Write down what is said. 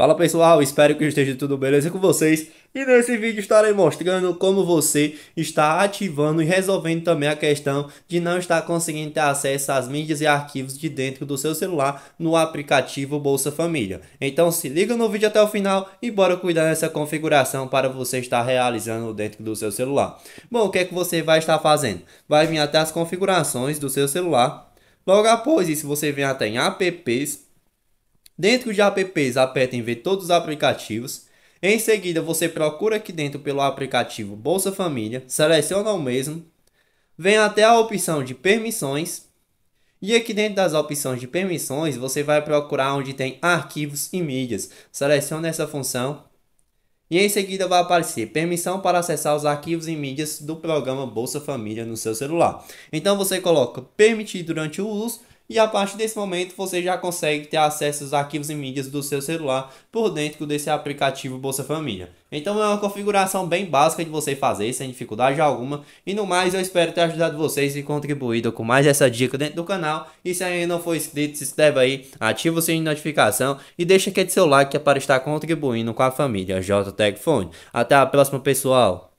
Fala pessoal, espero que esteja tudo beleza com vocês e nesse vídeo estarei mostrando como você está ativando e resolvendo também a questão de não estar conseguindo ter acesso às mídias e arquivos de dentro do seu celular no aplicativo Bolsa Família. Então se liga no vídeo até o final e bora cuidar dessa configuração para você estar realizando dentro do seu celular. Bom, o que é que você vai estar fazendo? Vai vir até as configurações do seu celular. Logo após isso você vem até em apps Dentro de apps, aperta em ver todos os aplicativos. Em seguida, você procura aqui dentro pelo aplicativo Bolsa Família, seleciona o mesmo. Vem até a opção de permissões. E aqui dentro das opções de permissões, você vai procurar onde tem arquivos e mídias. Seleciona essa função. E em seguida vai aparecer permissão para acessar os arquivos e mídias do programa Bolsa Família no seu celular. Então você coloca permitir durante o uso e a partir desse momento você já consegue ter acesso aos arquivos e mídias do seu celular por dentro desse aplicativo Bolsa Família. Então é uma configuração bem básica de você fazer, sem dificuldade alguma. E no mais, eu espero ter ajudado vocês e contribuído com mais essa dica dentro do canal. E se ainda não for inscrito, se inscreve aí, ativa o sininho de notificação e deixa aquele seu like é para estar contribuindo com a família JTEC Fone. Até a próxima, pessoal!